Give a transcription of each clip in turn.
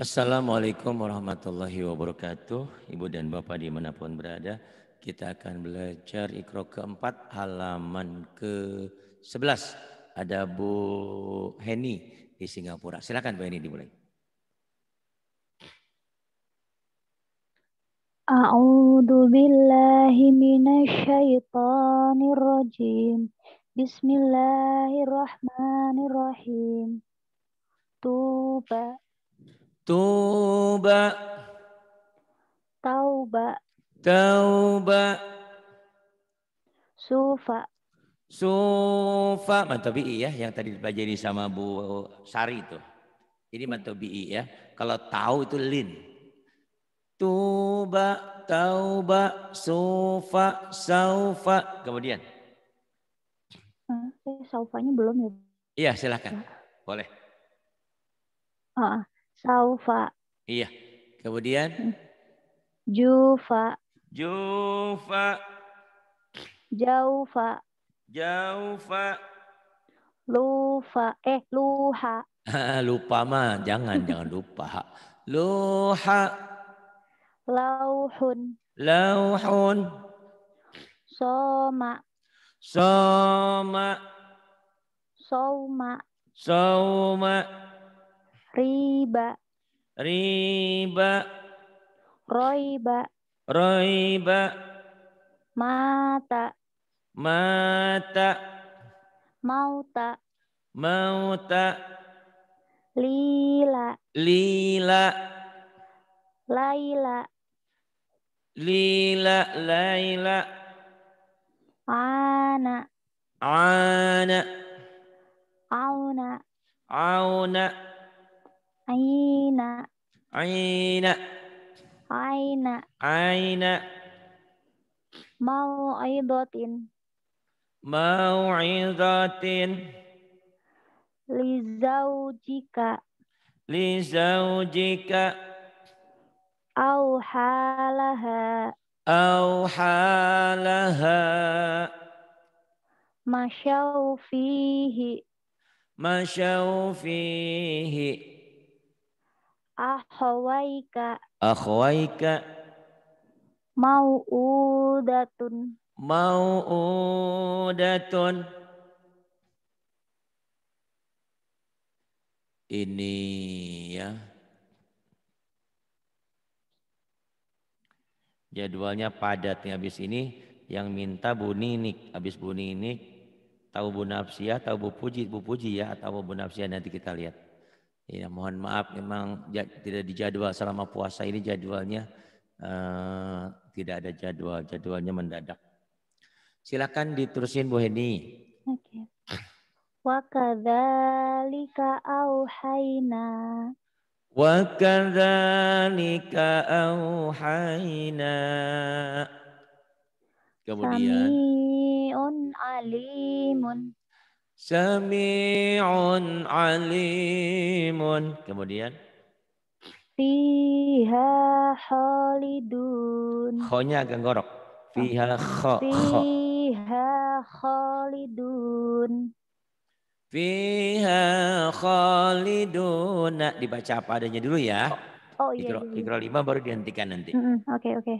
Assalamualaikum warahmatullahi wabarakatuh. Ibu dan Bapak dimanapun berada, kita akan belajar ikro keempat halaman ke-11. Ada Bu Heni di Singapura. Silakan Bu Heni dimulai. A'udhu billahi Bismillahirrahmanirrahim. Tuba Tuba. Tauba. Tauba. Sufa. Sufa Mantobi ya yang tadi dipelajari sama Bu Sari itu. Ini Mantobi ya. Kalau tahu itu lin. Tuba, tauba, sufa, saufa. Kemudian. Hmm, eh, saufanya belum ya? Iya, silakan. Ya. Boleh. Ah, ah. Saufa. Iya. Kemudian? Hmm. Jufa. Jufa. Jaufa. Jaufa. Lufa. Eh, luha. lupa mah. Jangan, jangan lupa. Luha. Lauhun. Lauhun. Soma. Soma. Soma. Soma. Riba. Riba. Roiba. Roiba. Mata. Mata. Mauta. Mauta. Lila. Lila. Laila. Lila. Laila. Ana. Ana. Auna. Auna. Aina. Aina. Aina. Aina. Mau'idatin. Mau'idatin. Lizaujika. Lizaujika. Auhalaha. Auhalaha. Masyau Masyaufihi. Masyaufihi. Masyaufihi. Akhwaika. Akhwaika. udah udatun. Ini ya. Jadwalnya padat nih habis ini yang minta bu Ninik, Habis Ninik tahu bu Nafsiah, tahu bu puji, bu puji ya atau bu Nafsiah nanti kita lihat. Ya, mohon maaf memang tidak dijadwal selama puasa ini jadwalnya uh, tidak ada jadwal, jadwalnya mendadak. Silakan diterusin Bu Heni. Oke. Wa kadzalika auhayna Wa kadzalika auhayna Kemudian Sami'un alimun Sami'un alimun. Kemudian. Fiha khalidun. Khonya agak gorok. Fiha kho. Fiha khalidun. Fiha khalidun. Nah, dibaca apa adanya dulu ya. Oh, oh iya. Ikro, iya. iya. lima baru dihentikan nanti. Oke, mm -hmm. oke. Okay, okay.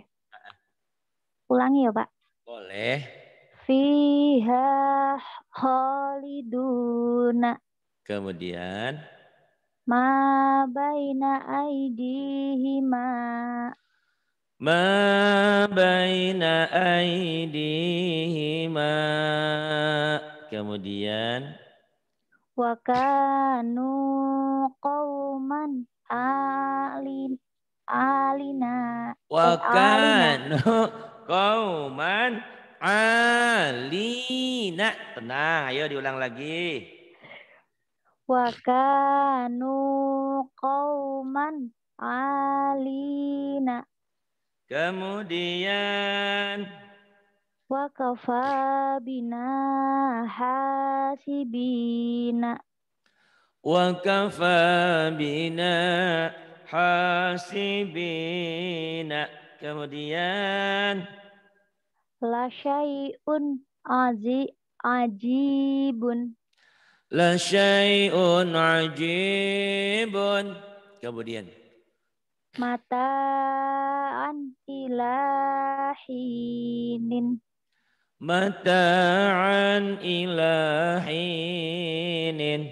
Ulangi ya Pak. Boleh fiha khaliduna. Kemudian ma baina aidihima ma baina aidihima kemudian wa kanu qauman alin alina wa eh, kanu qauman alina. Tenang, ayo diulang lagi. Wa kanu qauman alina. Kemudian wa hasibina. Wa hasibina. Kemudian La syai'un azi ajibun. La syai'un ajibun. Kemudian. Mata'an ilahinin. Mata'an ilahinin.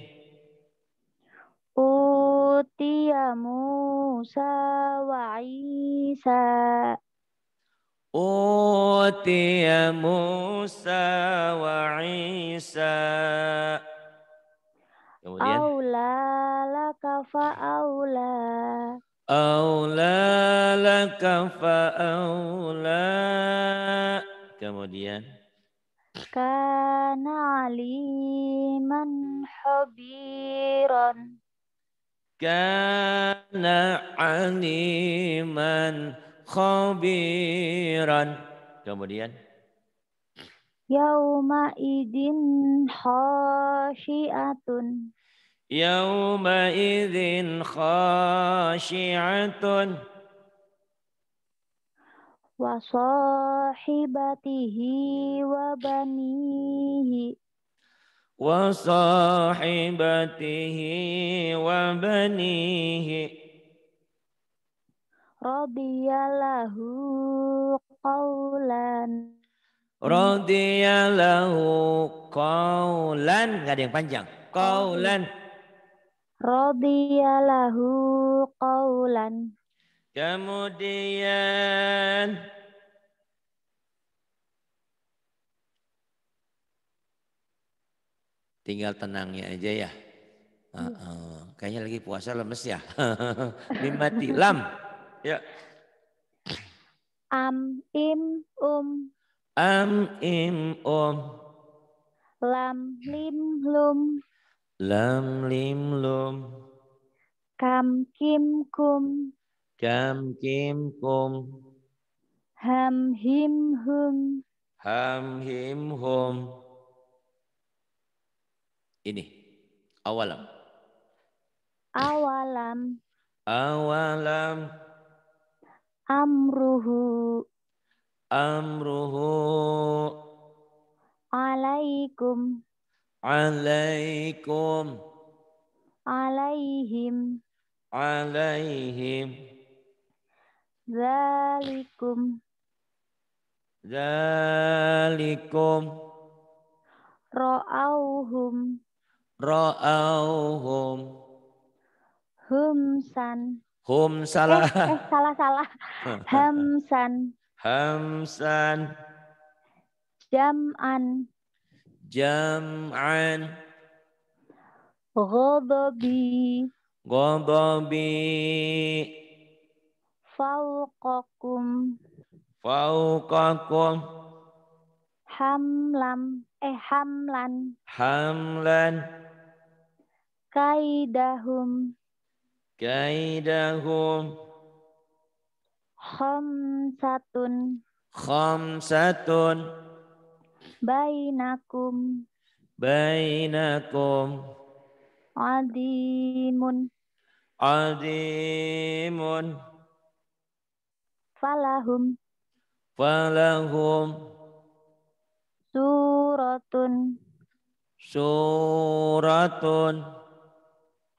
Utia Musa wa Isa أوتي Musa wa Isa, Aula laka fa'aula Aula Aula laka aula, Kemudian Kana aliman habiran Kana aliman habiran khabiran. Kemudian Yauma idin Khashiatun. Yauma idin Khashiatun. Wa wabanihi. wa wabanihi. Wa sahibatihi radiyallahu qawlan radiyallahu qawlan nggak ada yang panjang qawlan radiyallahu qawlan kemudian tinggal tenangnya aja ya. Uh, uh. Kayaknya lagi puasa lemes ya. Mimati lam. Ya. Am, im, um. Am, im, um. Lam, lim, lum. Lam, lim, lum. Kam, kim, kum. Kam, kim, kum. Ham, him, hum. Ham, him, hum. Ini. Awalam. Awalam. Awalam. Amruhu. Amruhu. Alaikum. Alaikum. Alaihim. Alaihim. Zalikum. Zalikum. Ro'auhum. Ro'auhum. Humsan. Hum salah. Eh, eh salah salah. Hamsan. Hamsan. Jam'an. Jam'an. Ghadabi. Ghadabi. Fauqakum. Fauqakum. Hamlam. Eh, hamlan. Hamlan. Kaidahum kaidahum khamsatun khamsatun bainakum bainakum adimun adimun falahum falahum suratun suratun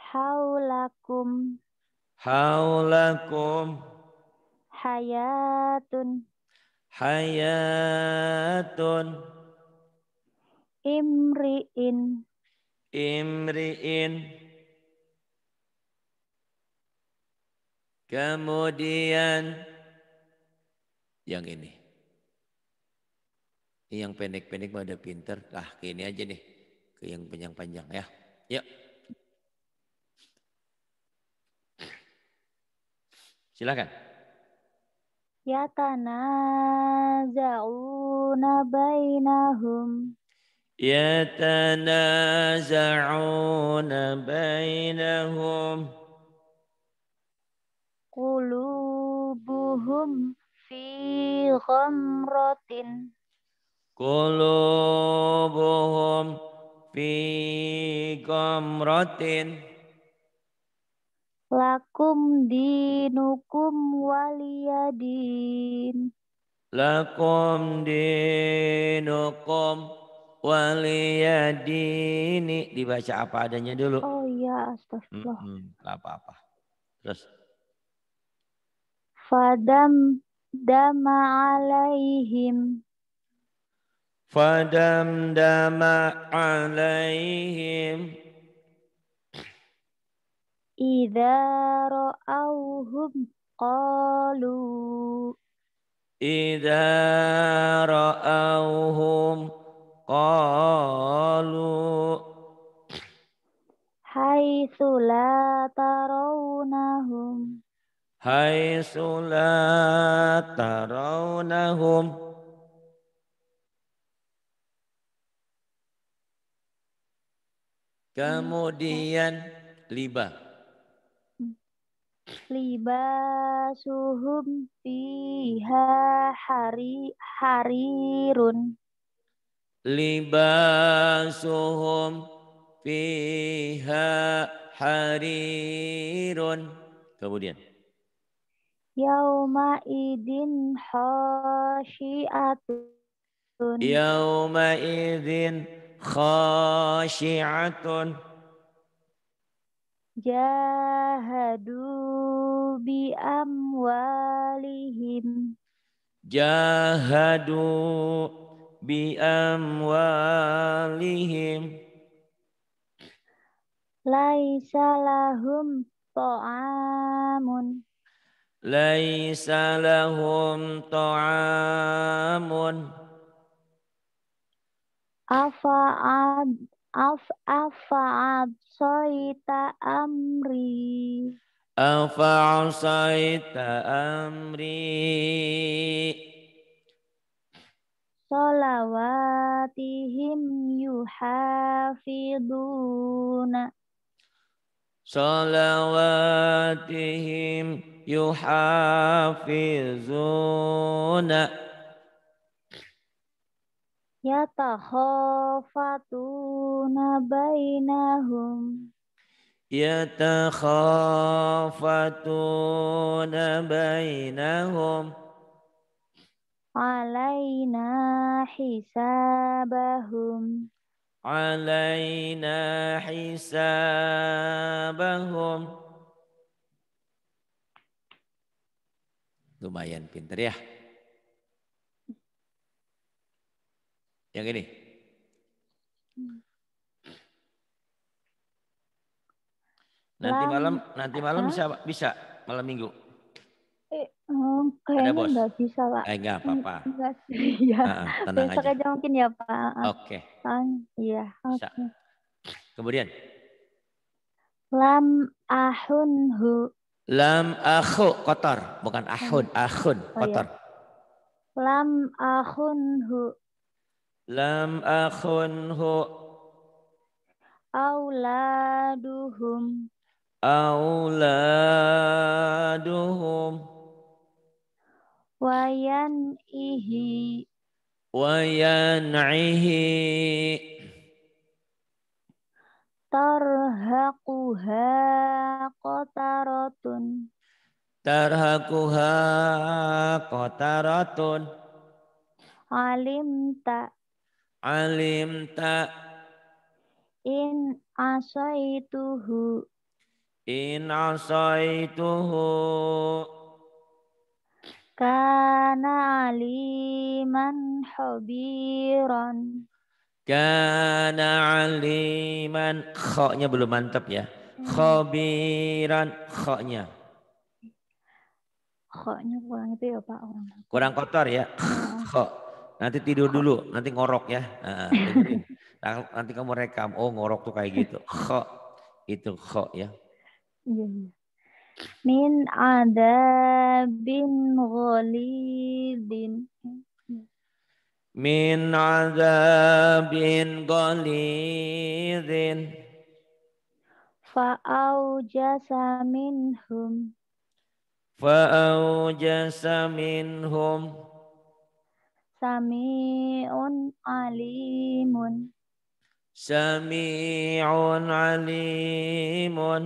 Haulakum. Haulakum. Hayatun. Hayatun. Imri'in. Imri'in. Kemudian yang ini. Ini yang pendek-pendek pada pinter. Ah, ini aja nih. Ke yang panjang-panjang ya. Yuk. Silakan. ya tanaza'una bainahum. Ya tanaza'una bainahum. Qulubuhum fi ghamratin. Qulubuhum fi ghamratin. Lakum dinukum waliyadin. Lakum dinukum waliyadin. Dibaca apa adanya dulu. Oh iya, astagfirullah. Hmm, apa-apa. Terus. Fadam dama alaihim. Fadam dama alaihim Idza ra'awhum qalu Idza ra'awhum qalu Haitsu la tarawnahum Haitsu la tarawnahum Kemudian liba suhum fiha hari harirun libasuhum fiha harirun kemudian yauma idin khashi'atun yauma idin khashi'atun jahadu bi amwalihim jahadu bi amwalihim laisa lahum ta'amun laisa lahum ta'amun afa'ad Af afa absoita amri. Afa absoita amri. Salawatihim yuhafiduna. Salawatihim yuhafiduna yatakhafatuna bainahum yatakhafatuna bainahum alaina hisabahum alaina hisabahum lumayan pinter ya Yang ini. Nanti malam, nanti malam bisa bisa malam minggu. Eh, um, kayaknya Ada bos. nggak bisa pak. Eh, nggak apa-apa. Iya. tenang aja. aja mungkin ya pak. Oke. Okay. Iya. Oke. Okay. Kemudian. Lam ahun hu. Lam akhu kotor, bukan ahun, ahun kotor. Oh, iya. Lam ahun hu lam akhunhu auladuhum auladuhum wayan ihi ihi tarhaquha qataratun tarhaquha qataratun alim tak Alim ta. In asaituhu. In asaituhu. Kana aliman habiran. Kana aliman. Khoknya belum mantap ya. Hmm. Khabiran. Khoknya. Khoknya kurang itu ya Pak. Kurang kotor ya. Khok. Nanti tidur dulu, nanti ngorok ya. Nah, nanti kamu rekam, oh ngorok tuh kayak gitu. Kho, itu kho ya. Iya, iya. Min adabin ghalidin. Min adabin ghalidin. Fa'aujasa minhum. Fa'aujasa minhum. Sami'un alimun. Sami'un alimun.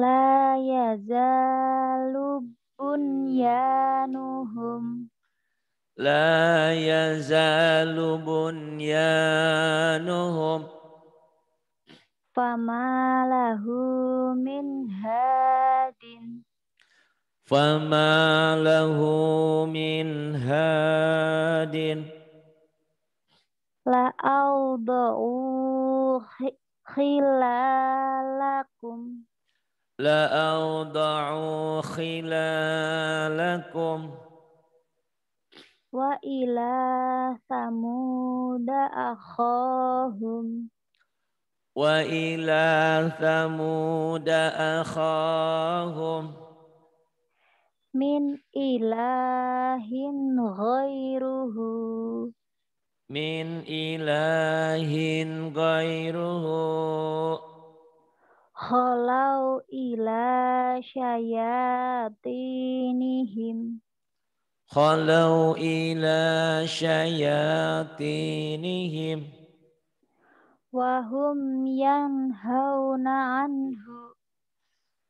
La yazalu bunyanuhum. La yazalu bunyanuhum. Fama lahu min hadin. فما له من هاد أوضع خلالكم أوضع خلالكم وإلى ثمود أخاهم وإلى ثمود أخاهم min ilahin ghairuhu min ilahin ghairuhu Holau ila syayatinihim Holau ila syayatinihim wahum yang yanhauna anhu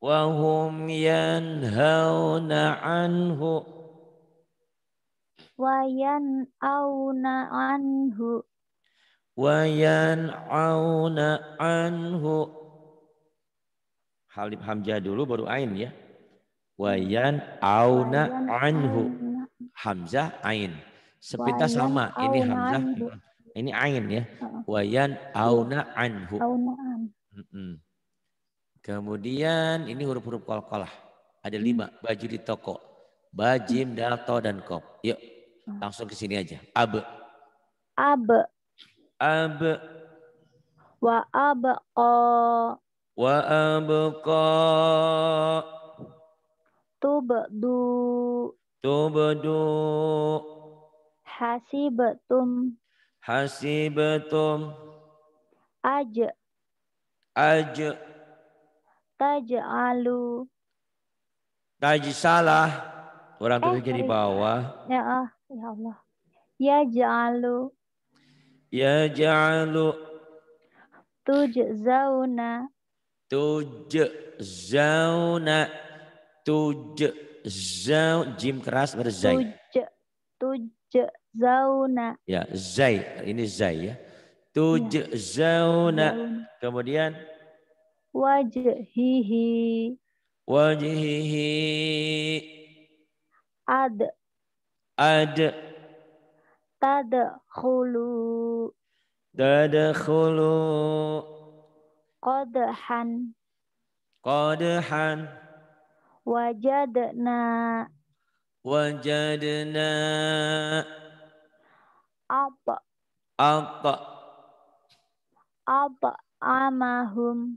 وهم ينهون عنه وينأون عنه وينعون عنه Halib Hamzah dulu baru Ain ya. Wayan auna anhu. Hamzah Ain. Sepintas sama. Ini Hamzah. Ini Ain ya. Wayan iya. auna anhu. Auna anhu. Kemudian ini huruf-huruf kol-kolah, Ada hmm. lima baju di toko. Bajim, hmm. dalto dan kop. Yuk hmm. langsung ke sini aja. Abe. Abe. Abe. Wa abe o. Wa abe ko. Tubedu. du, Hasibetum. Hasibetum. Aje. Aje taj'alu. Taj salah. Orang eh, tulisnya di bawah. Ya, ah, ya Allah. Ya ja'alu. Ya ja'alu. Tujzauna. Tujzauna. Tujzau. Jim keras berzai. Tuj. Tujzauna. Ya, zai. Ini zai ya. Tujzauna. Ya. Kemudian wajhihi wajhihi ad ad tadkhulu tadkhulu qadhan qadhan wajadna wajadna apa apa apa amahum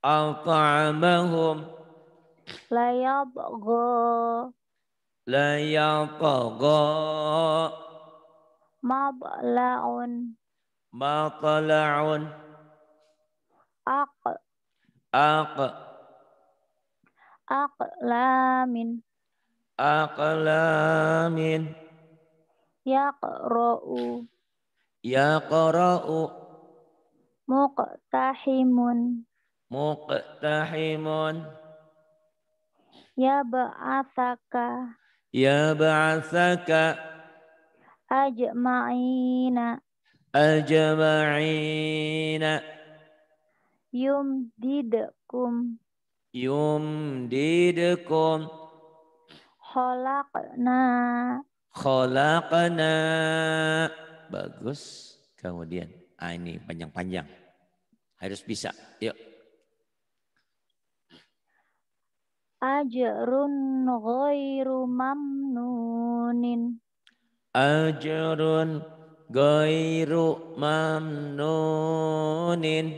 at'amahum la yabgha la yabgha ma balaun ma talaun aq aq aqlamin aqlamin yaqra'u yaqra'u muqtahimun muqtahimun ya ba'athaka ya ba'athaka ajma'ina ajma'ina yumdidkum yumdidkum khalaqna khalaqna bagus kemudian ah ini panjang-panjang harus bisa yuk ajrun ghairu mamnunin ajrun ghairu mamnunin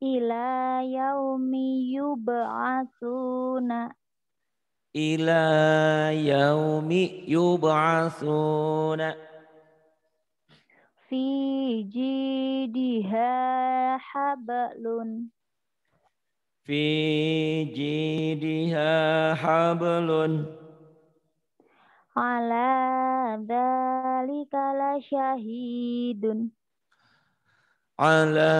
ila yaumi yub'atsuna ila yaumi yub'atsuna fi jidiha hablun fi jidiha hablun ala dalika syahidun ala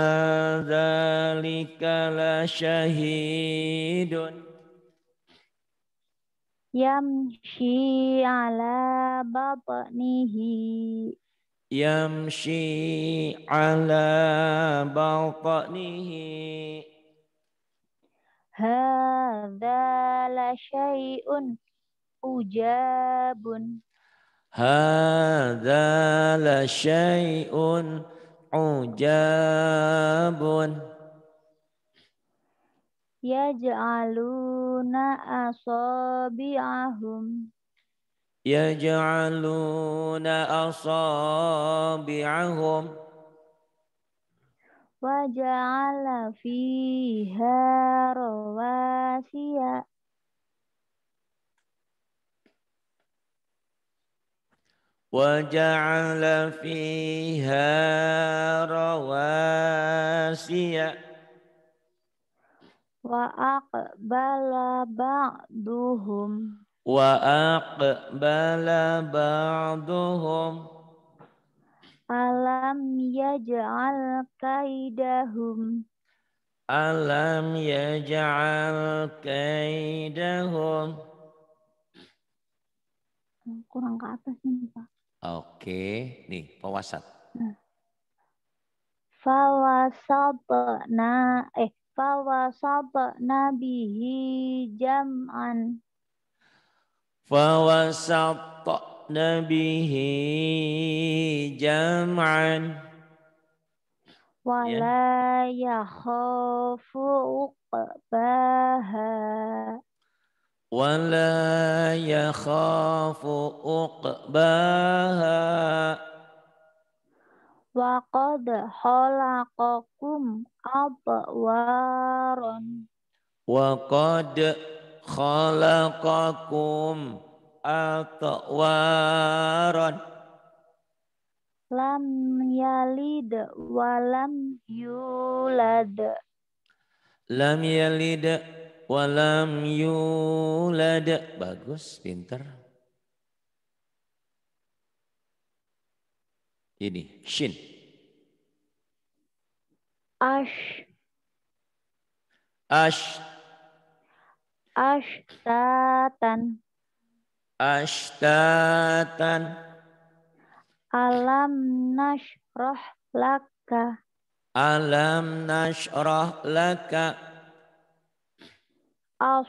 dalika la syahidun yamshi ala batnihi yamshi ala batnihi هذا لشيء أجاب هذا لشيء عجاب يجعلون أصابعهم يجعلون أصابعهم وجعل فيها رواسي وجعل فيها رواسي وأقبل بعضهم وأقبل بعضهم Alam yaj'al kaidahum. Alam yaj'al kaidahum. Kurang ke atas nih, Pak. Oke, nih pewasat. na eh fawasat nabihi jam'an. Fawasat. فرطنا به جمعا ولا يخاف عقباها ولا يخاف عقباها وقد خلقكم أطوارا وقد خلقكم atwaran lam yalid walam yulad lam yalid walam yulad bagus pinter ini shin ash ash ash tatan ashtatan alam nashroh laka alam nashroh laka as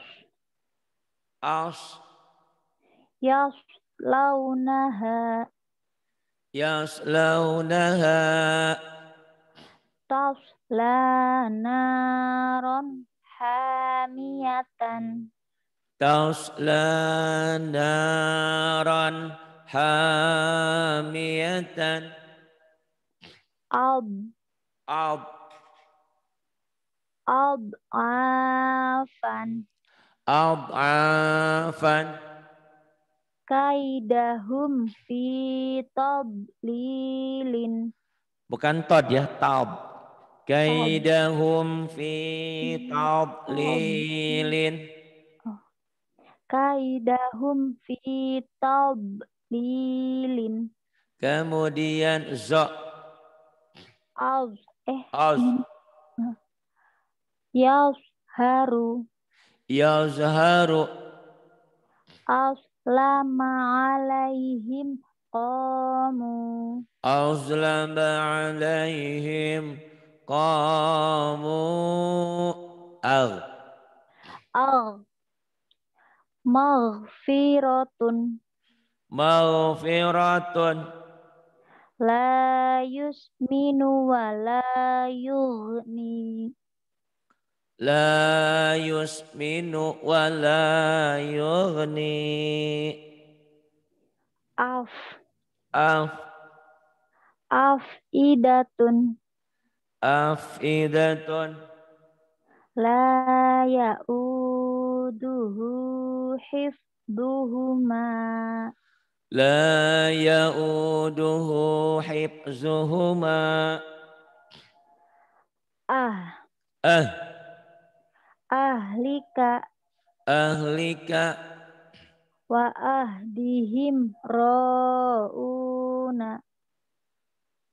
as yaslaunaha yaslaunaha tasla naron hamiyatan tauslan naran hamiyatan ab ab ab afan ab afan kaidahum fi tab lilin bukan tod ya tab kaidahum fi tab lilin kaidahum fitob lilin. Kemudian zo. Aus. Eh. Aus. Yazharu. Yazharu. Aslama alaihim qamu. Aslama alaihim qamu. Az. Az. Maghfiratun. Maghfiratun. La yusminu wa la yughni. La yusminu wa la yughni. Af. Af. Afidatun. Afidatun la ya'uduhu hifduhuma la ya'uduhu hifzuhuma ah ah ahlika ahlika wa ahdihim rauna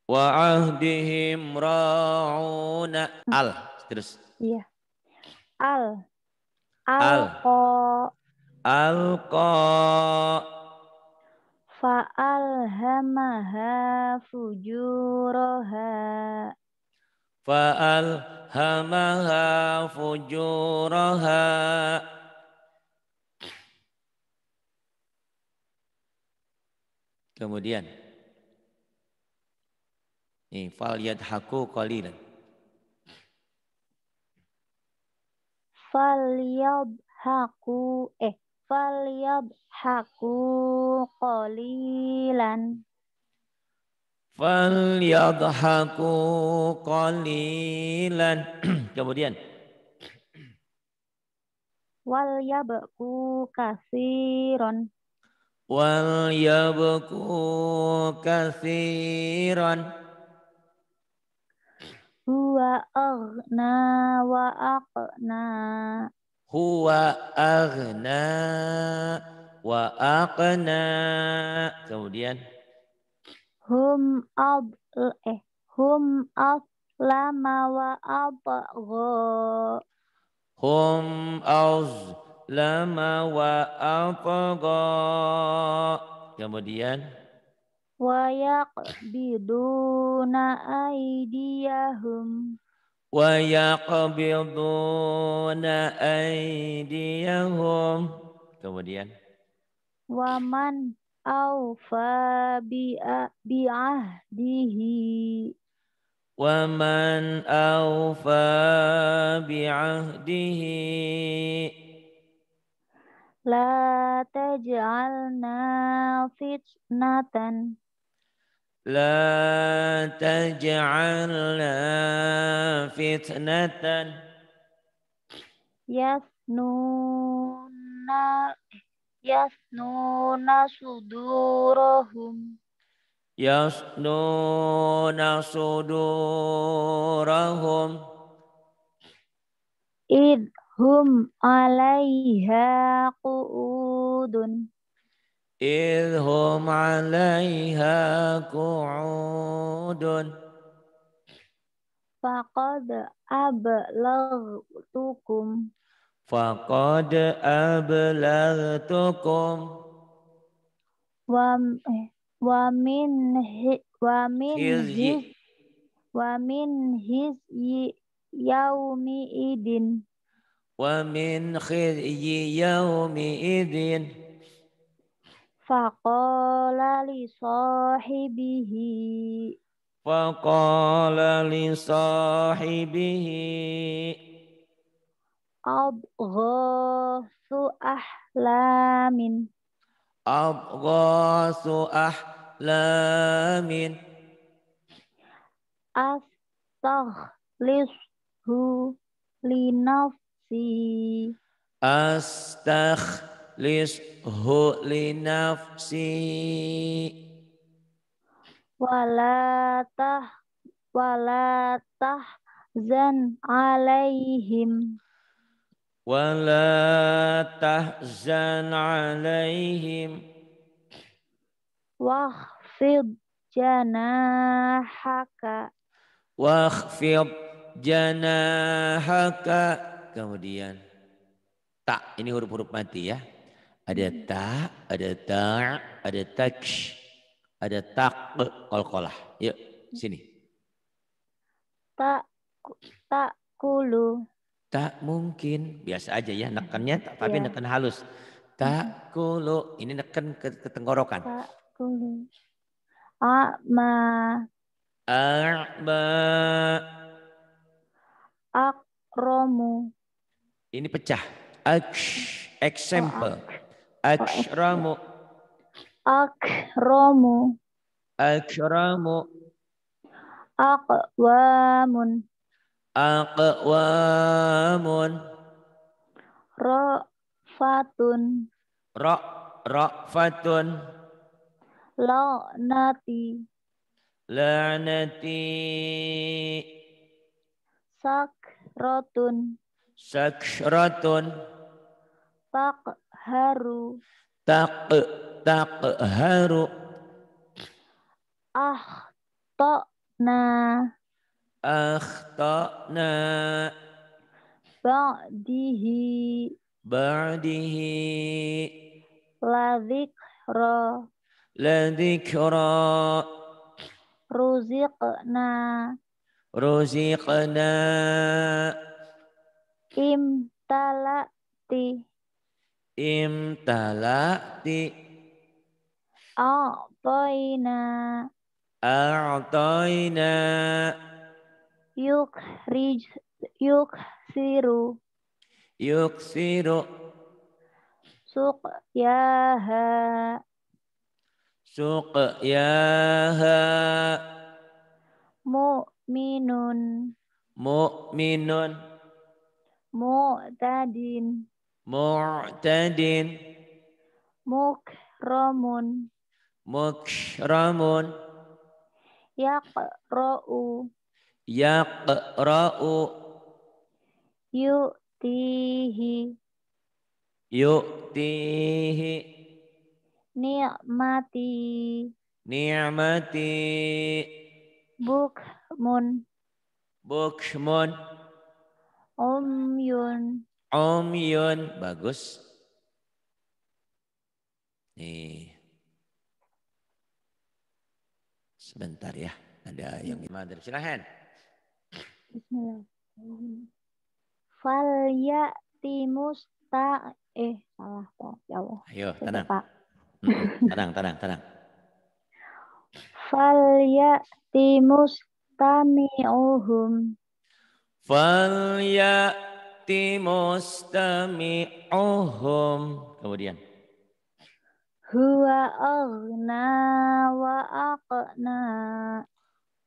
wa ahdihim rauna al terus iya yeah. Al. Alko. Alko. Fa'alhamaha fujuraha. Fa'alhamaha fujuraha. Kemudian. Nih, fal yadhaku qalilan. falyabhaku eh falyabhaku qalilan falyadhaku qalilan kemudian wal yabku kasiron wal yabku kasiron Huwa aghna wa aqna. Huwa aghna wa aqna. Kemudian. Hum ab eh hum aslama wa abgha. Hum az lama wa abgha. Kemudian. ويقبضون أيديهم ويقبضون أيديهم kemudian waman awfa bi'ahdihi waman awfa bi'ahdihi la taj'alna fitnatan لا تجعلنا فتنة يثنون يثنون صدورهم يثنون صدورهم إذ هم عليها قعود إذ هم عليها قعود فقد أبلغتكم فقد أبلغتكم ومن ومن ومن هزي يومئذ ومن خزي يومئذ فقال لصاحبه فقال لصاحبه أبغاث أحلام أبغاث أحلام أستخلصه لنفسي أستخلصه hu li nafsi wala tah wala zan alaihim wala zan alaihim wakhfid janahaka wakhfid janahaka kemudian tak ini huruf-huruf mati ya ada ta, ada ta, ada tak, ada tak kol-kolah. Yuk, sini. Tak tak kulu. Tak mungkin. Biasa aja ya nekannya iya. tapi yeah. neken halus. Tak kulu. Ini neken ke, ke tenggorokan. Tak kulu. A'ma. A'ma. Akromu. Ini pecah. Ex, example. Oh, Akramu. Akramu. Akramu. Aqwamun. Aqwamun. Rafatun. Ra rafatun. La'nati. La'nati. Sakratun. Sakratun. Pak haru. Tak tak haru. Ah to na. Ah to na. Ba'dihi. Ba'dihi. La dhikra. La dhikra. Ruziqna. Ruziqna. Imtalati. Imtalati. A'toina. A'toina. Yukhrij. Yuksiru. mu minun, mu minun, mu tadin. Mu'tadin. Mukramun, Mukramun, Yaqra'u. Yaqra'u. Yu'tihi. Yu'tihi. Ni'mati. Ni'mati. Bukmun. Bukmun. Umyun. Omion Bagus. Nih. Sebentar ya. Ada yang dimadrib. Silahkan. Falya timus ta musta... Eh, salah. Ya Allah. Ayo, tenang. Pak. tenang, tenang, tenang. Fal ya'ti mustami'uhum. Fal ya ya'ti mustami'uhum. Kemudian. Huwa aghna wa aqna.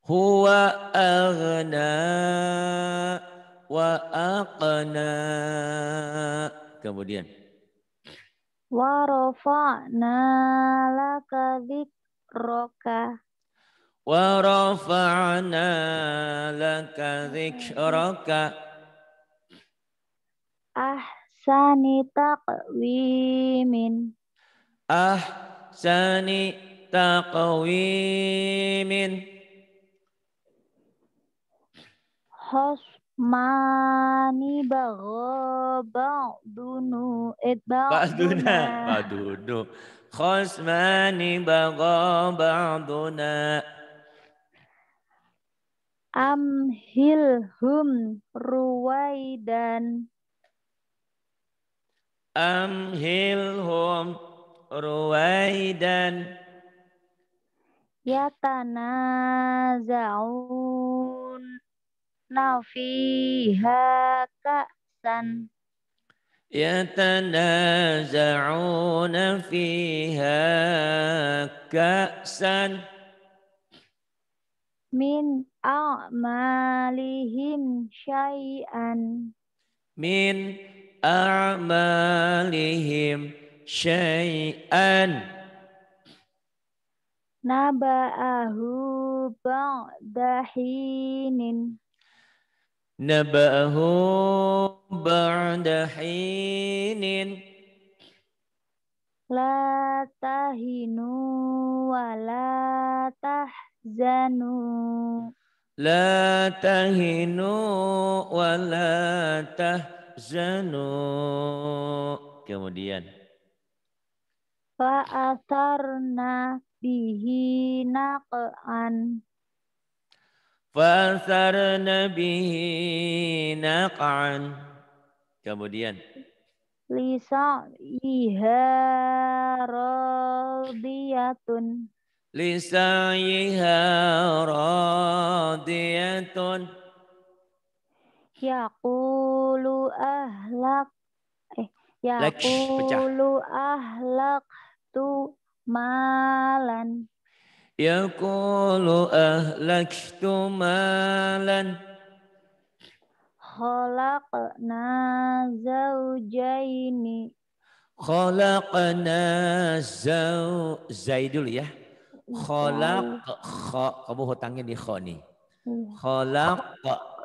Huwa aghna wa aqna. Kemudian. Wa rafa'na laka dhikraka. Wa rafa'na laka dzikraka ahsani taqwimin ahsani taqwimin Hosmani bago ba'dunu et ba'duna ba'dunu Khosmani bago ba'duna Amhilhum ruwaidan أمهلهم رويدا يتنازعون فيها كأسا يتنازعون فيها كأسا من أعمالهم شيئا من أعمالهم شيئا نبأه بعد حين نبأه بعد حين لا تهنوا ولا تحزنوا لا تهنوا ولا تحزنوا zanu. Kemudian. atharna bihi naq'an. atharna bihi naq'an. Kemudian. iha radiyatun. iha radiyatun. Yaqulu ahlak eh yaqulu ahlak tu malan Yaqulu tu malan Khalaqna zaujaini Khalaqna zau Zaidul ya Khalaq kha, Kamu hutangnya di khoni iya. Khalaq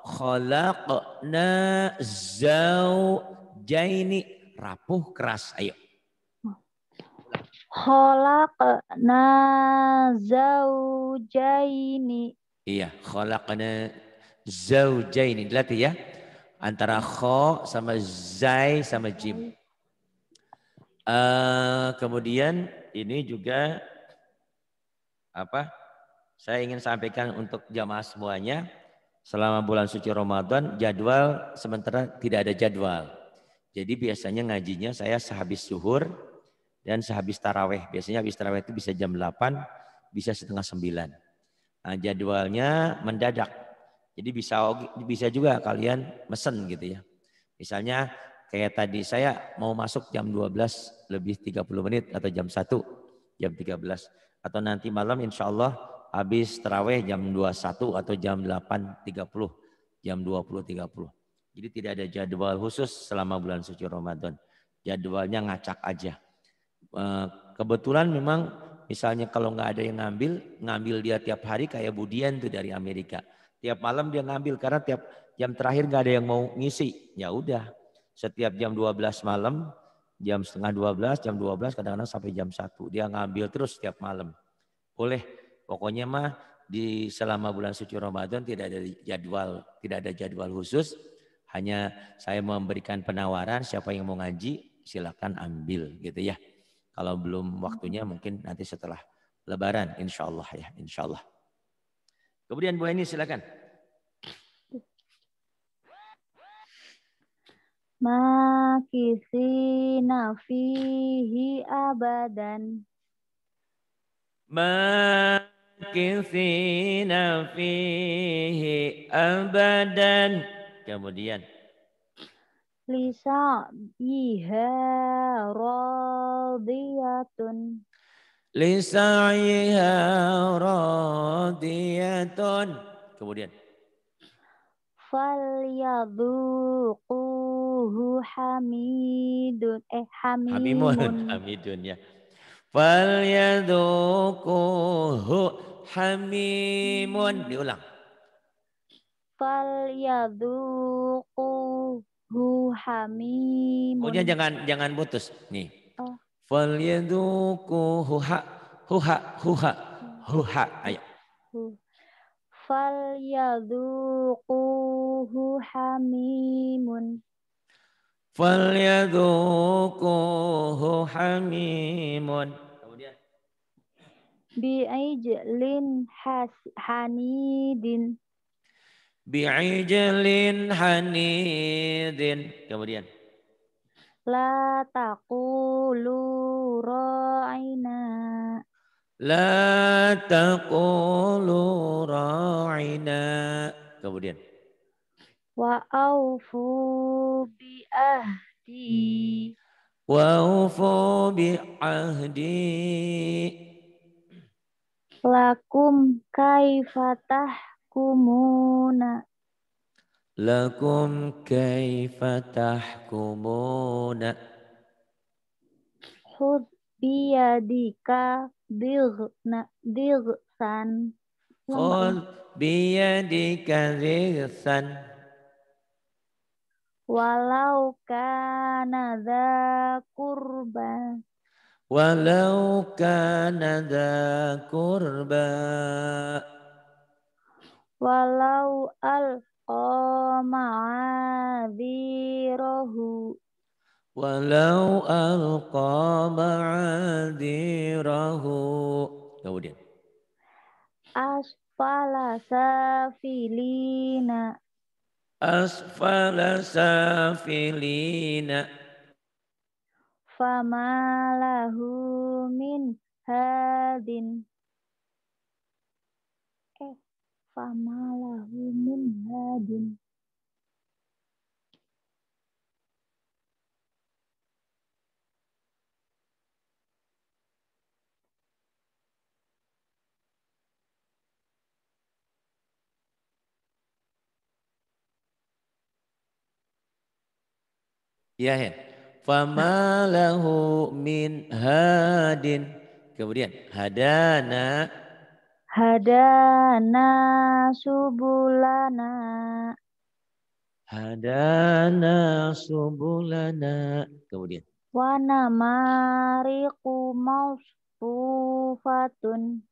khalaqna zaujaini rapuh keras ayo khalaqna zaujaini iya khalaqna zaujaini dilatih ya antara kho sama zai sama jim uh, kemudian ini juga apa saya ingin sampaikan untuk jamaah semuanya selama bulan suci Ramadan jadwal sementara tidak ada jadwal. Jadi biasanya ngajinya saya sehabis suhur dan sehabis taraweh. Biasanya habis taraweh itu bisa jam 8, bisa setengah 9. Nah, jadwalnya mendadak. Jadi bisa bisa juga kalian mesen gitu ya. Misalnya kayak tadi saya mau masuk jam 12 lebih 30 menit atau jam 1, jam 13 atau nanti malam insya Allah habis terawih jam 21 atau jam 8.30, jam 20.30. Jadi tidak ada jadwal khusus selama bulan suci Ramadan. Jadwalnya ngacak aja. Eh, kebetulan memang misalnya kalau nggak ada yang ngambil, ngambil dia tiap hari kayak Budian tuh dari Amerika. Tiap malam dia ngambil karena tiap jam terakhir nggak ada yang mau ngisi. Ya udah, setiap jam 12 malam, jam setengah 12, jam 12 kadang-kadang sampai jam 1. Dia ngambil terus tiap malam. Boleh Pokoknya mah di selama bulan suci Ramadan tidak ada jadwal, tidak ada jadwal khusus. Hanya saya memberikan penawaran siapa yang mau ngaji silakan ambil gitu ya. Kalau belum waktunya mungkin nanti setelah lebaran insya Allah ya insya Allah. Kemudian Bu ini silakan. Makisina nafihi abadan. Ma makisina fihi abadan. Kemudian. Lisa biha radiyatun. lisa iha radiyatun. Kemudian. Falyaduquhu hamidun. Eh, hamimun. Hamimun. Hamidun ya. Falyaduquhu hamimun diulang fal hu hamimun Punya oh, jangan jangan putus nih oh. fal ha huha huha huha huha ayo fal hu hamimun fal hu hamimun Bi'ijlin hanidin. Bi'ijlin hanidin. Kemudian. La taqulu ra'ina. La taqulu ra'ina. Kemudian. Wa aufu bi ahdi. Hmm. Wa aufu bi ahdi. Lakum kaifatah kumuna. Lakum kaifatah kumuna. Hud biyadika dirna dirsan. Hud biyadika dirsan. Walau kana dha kurban walau kana dha kurba walau al ma'adhirahu walau al ma'adhirahu kemudian asfala safilina asfala safilina fama lahu min hadin eh fama lahu min hadin Iya, Hen. Fama lahu min hadin. Kemudian hadana hadana subulana hadana subulana. Kemudian wana mariku mawsufatun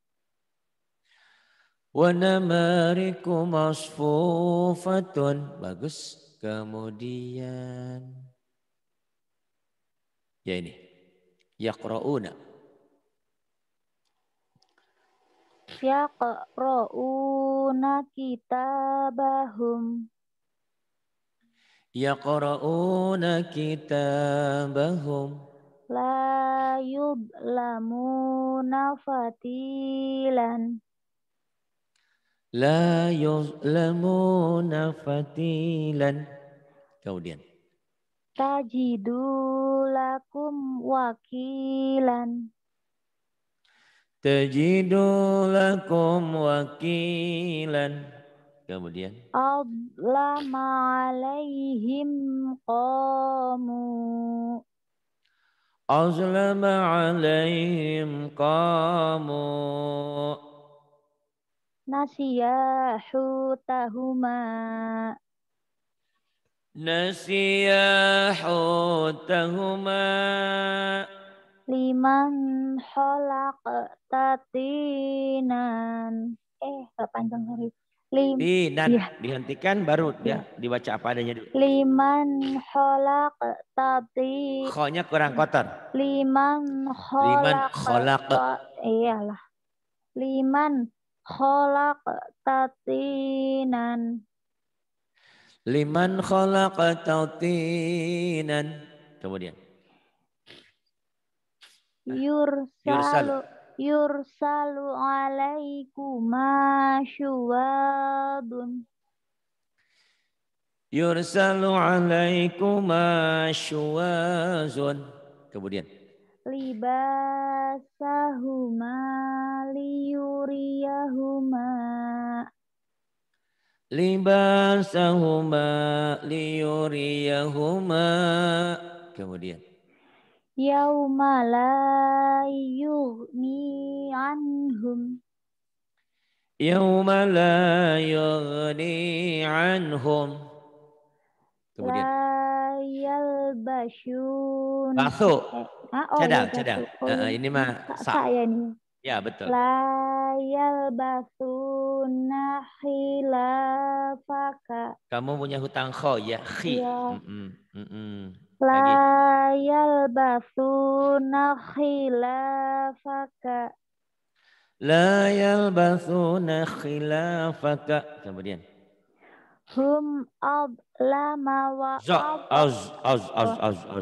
wana mariku mawsufatun. Bagus. Kemudian Ya ini. Yaqra'una. Yaqra'una kitabahum. Yaqra'una kitabahum. La yublamuna fatilan. La yuzlamuna fatilan. Kemudian tajidulakum wakilan tajidulakum wakilan kemudian adlama alaihim qamu azlama alaihim qamu Nasiyahu tahumah نسيا حوتهما liman holak tatinan eh panjang hari liman iya. dihentikan baru ya. dibaca apa adanya dulu. Liman holak tati. Khonya kurang kotor. Liman holak. Liman holak. Iyalah. Liman holak tatinan. Liman khalaqa tinan Kemudian. Yursalu. Yursalu alaikuma syuwadun. Yursalu alaikuma syuwazun. Kemudian. Libasahuma liyuriyahuma libasahuma liyuriyahuma kemudian yauma la yughni anhum yauma la yughni anhum kemudian la yalbasyun basu ah, oh, cadang ya, cadang oh, uh, ini mah sa, ya ini ya betul la khilafaka. Kamu punya hutang kho ya, khi. Ya. Mm -mm. Layal basuna khilafaka. Layal basuna khilafaka. Kemudian. Hum ab lama wa ab. Az,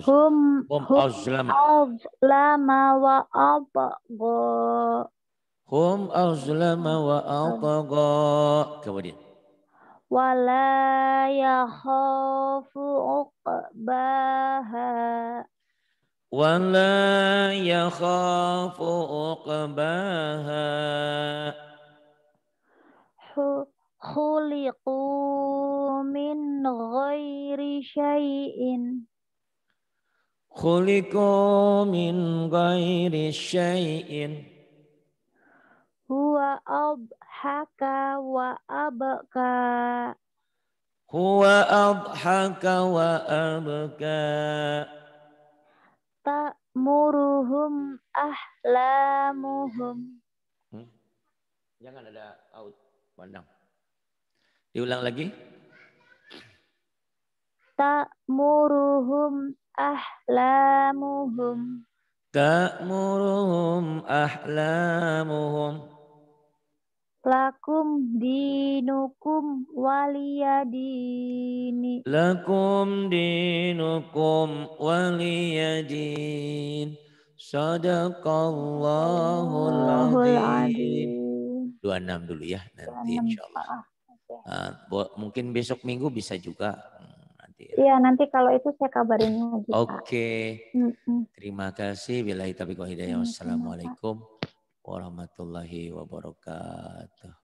Hum, hum, az Ab lama wa ab go. Hum azlama wa atagha. Kemudian. Wala yakhafu uqbaha. Wala yakhafu uqbaha. Khuliqu min ghairi syai'in. Khuliqu min ghairi syai'in. Huwa abhaka wa abka. Huwa abhaka wa abka. Ta'muruhum ahlamuhum. Hmm? Jangan ada out pandang. Diulang lagi. Ta'muruhum ahlamuhum. Ta'muruhum ahlamuhum. Lakum dinukum waliyadini. Lakum dinukum waliyadin. Sadaqallahul adzim. 26 dulu ya nanti insyaallah. Uh, ah, ah, mungkin besok minggu bisa juga hmm, nanti. Ya. Iya, nanti kalau itu saya kabarin lagi. Oke. Okay. Mm -hmm. Terima kasih. Bila hidayah. Iya, Wassalamualaikum warahmatullahi wabarakatuh.